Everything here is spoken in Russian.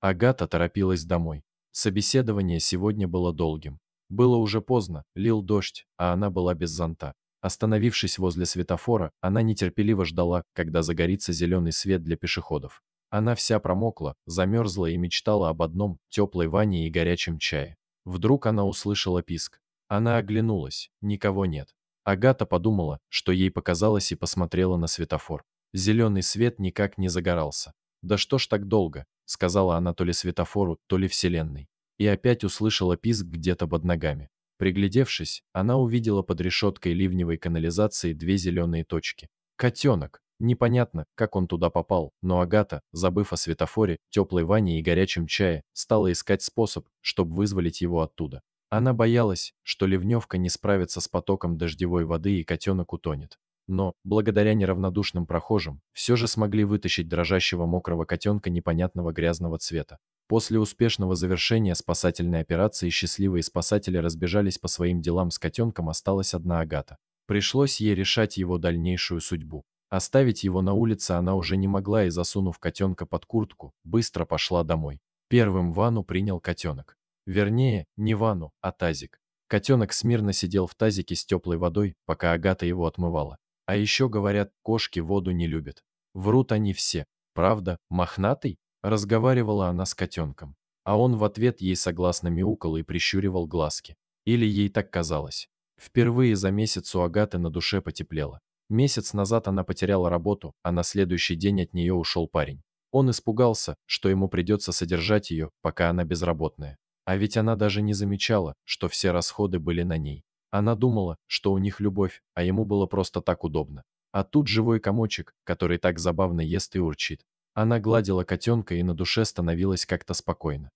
Агата торопилась домой. Собеседование сегодня было долгим. Было уже поздно, лил дождь, а она была без зонта. Остановившись возле светофора, она нетерпеливо ждала, когда загорится зеленый свет для пешеходов. Она вся промокла, замерзла и мечтала об одном – теплой ванне и горячем чае. Вдруг она услышала писк. Она оглянулась, никого нет. Агата подумала, что ей показалось и посмотрела на светофор. Зеленый свет никак не загорался. «Да что ж так долго?» — сказала она то ли светофору, то ли вселенной. И опять услышала писк где-то под ногами. Приглядевшись, она увидела под решеткой ливневой канализации две зеленые точки. «Котенок!» Непонятно, как он туда попал, но Агата, забыв о светофоре, теплой ванне и горячем чае, стала искать способ, чтобы вызволить его оттуда. Она боялась, что ливневка не справится с потоком дождевой воды и котенок утонет но, благодаря неравнодушным прохожим, все же смогли вытащить дрожащего мокрого котенка непонятного грязного цвета. После успешного завершения спасательной операции счастливые спасатели разбежались по своим делам с котенком, осталась одна Агата. Пришлось ей решать его дальнейшую судьбу. Оставить его на улице она уже не могла и, засунув котенка под куртку, быстро пошла домой. Первым вану принял котенок. Вернее, не вану, а тазик. Котенок смирно сидел в тазике с теплой водой, пока Агата его отмывала. А еще говорят, кошки воду не любят. Врут они все. Правда, мохнатый? Разговаривала она с котенком. А он в ответ ей согласно мяукал и прищуривал глазки. Или ей так казалось. Впервые за месяц у Агаты на душе потеплело. Месяц назад она потеряла работу, а на следующий день от нее ушел парень. Он испугался, что ему придется содержать ее, пока она безработная. А ведь она даже не замечала, что все расходы были на ней. Она думала, что у них любовь, а ему было просто так удобно. А тут живой комочек, который так забавно ест и урчит. Она гладила котенка и на душе становилась как-то спокойно.